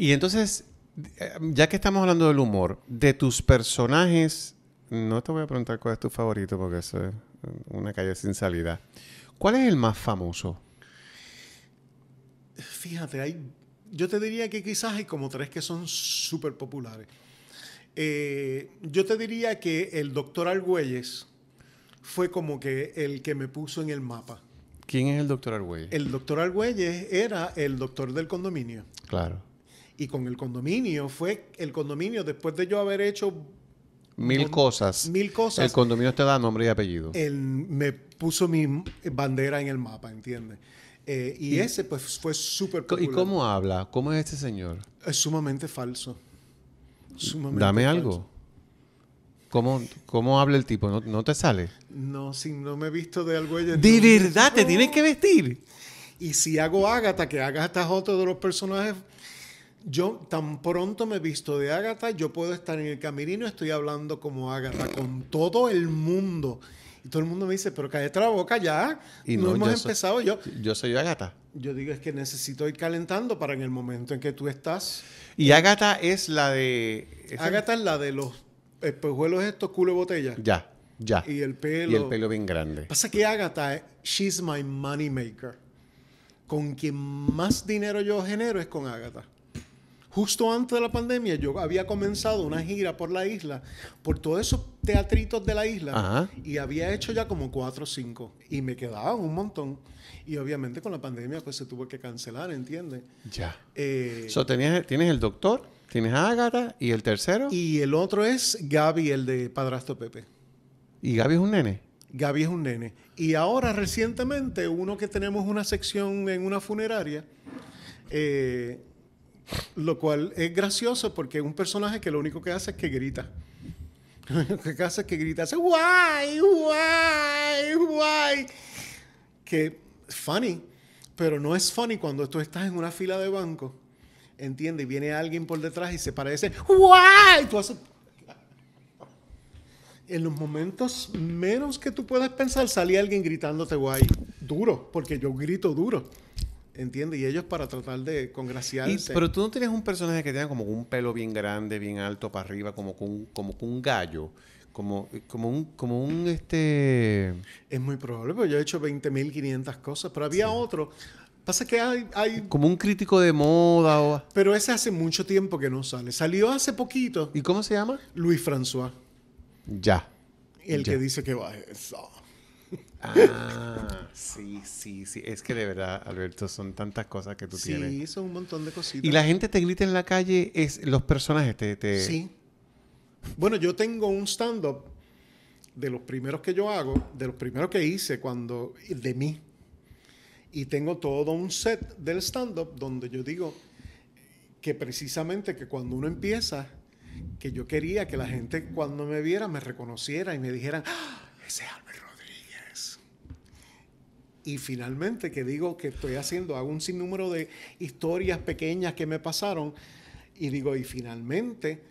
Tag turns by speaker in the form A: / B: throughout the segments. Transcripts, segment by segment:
A: Y entonces, eh, ya que estamos hablando del humor, de tus personajes, no te voy a preguntar cuál es tu favorito porque eso es una calle sin salida. ¿Cuál es el más famoso?
B: Fíjate, hay, yo te diría que quizás hay como tres que son súper populares. Eh, yo te diría que el doctor Argüelles fue como que el que me puso en el mapa.
A: ¿Quién es el doctor Argüelles? El
B: doctor Argüelles era el doctor del condominio. Claro y con el condominio. Fue el condominio, después de yo haber hecho...
A: Mil cosas. Mil cosas. El condominio te da nombre y apellido.
B: me puso mi bandera en el mapa, ¿entiendes? Eh, y, ese pues fue súper ¿Y cómo
A: habla? ¿Cómo es este señor?
B: Es sumamente falso. Dame
A: algo. ¿Cómo, ¿Cómo, habla el tipo? ¿No, te sale?
B: No, si no me he visto de algo... ¿De verdad? ¿Te tienes que vestir? Y si hago Ágata, que hagas es otro de los personajes yo tan pronto me he visto de Ágata, yo puedo estar en el camerino, estoy hablando como Ágata con todo el mundo. Y todo el mundo me dice, pero cállate la boca ya. Y no, hemos empezado
A: yo. Yo soy Ágata.
B: Yo digo, es que necesito ir calentando para en el momento en que tú estás. Y Ágata es
A: la de. Ágata
B: es la de los espejuelos estos culo de botella.
A: Ya, ya.
B: Y el pelo. Y el pelo bien grande. Pasa que Ágata, eh, she's my money maker. Con quien más dinero yo genero es con Ágata. Justo antes de la pandemia yo había comenzado una gira por la isla, por todos esos teatritos de la isla, y había hecho ya como cuatro o cinco, y me quedaban un montón. Y obviamente con la pandemia pues se tuvo que cancelar, ¿entiendes? Ya. Eh, so, ¿Tienes el doctor? ¿Tienes a ¿Y el tercero? Y el otro es Gaby, el de Padrastro Pepe. ¿Y Gaby es un nene? Gaby es un nene. Y ahora recientemente, uno que tenemos una sección en una funeraria, eh, lo cual es gracioso porque es un personaje que lo único que hace es que grita. Lo único que hace es que grita, hace guay, guay, guay. Que funny, pero no es funny cuando tú estás en una fila de banco, entiende, y viene alguien por detrás y se parece, guay, tú En los momentos menos que tú puedas pensar, sale alguien gritándote guay, duro, porque yo grito duro. ¿Entiendes? Y ellos para tratar de congraciarse. pero tú no tenías
A: un personaje que tenga como un pelo bien grande, bien alto para arriba, como con un, como un gallo.
B: Como, como un, como un este. Es muy probable, porque yo he hecho 20.500 cosas. Pero había otro. Pasa que hay, Como un crítico de moda o... Pero ese hace mucho tiempo que no sale. Salió hace poquito. ¿Y cómo se llama? Luis François. Ya. El que dice que va eso.
A: Ah, sí, sí, sí. Es que de verdad, Alberto, son tantas cosas que tú tienes.
B: Sí, son un montón de cositas. Y la gente te grita en la calle, es,
A: los personajes te, Sí.
B: Bueno, yo tengo un stand-up de los primeros que yo hago, de los primeros que hice cuando, de mí. Y tengo todo un set del stand-up donde yo digo que precisamente que cuando uno empieza, que yo quería que la gente cuando me viera me reconociera y me dijeran. ¡Ah, ese es y finalmente, que digo que estoy haciendo, hago un sinnúmero de historias pequeñas que me pasaron. Y digo, y finalmente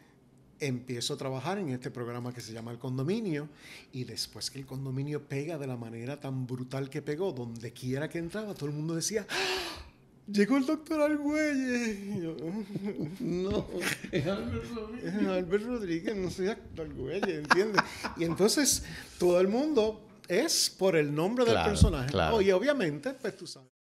B: empiezo a trabajar en este programa que se llama El Condominio. Y después que el condominio pega de la manera tan brutal que pegó, donde quiera que entraba, todo el mundo decía, ¡Ah! Llegó el doctor Argüelles. Mm, no, es Albert Rodríguez. Es Albert Rodríguez, no soy Argüelles, ¿entiendes? Y entonces todo el mundo es por el nombre del personaje. Claro. y obviamente, pues tú sabes,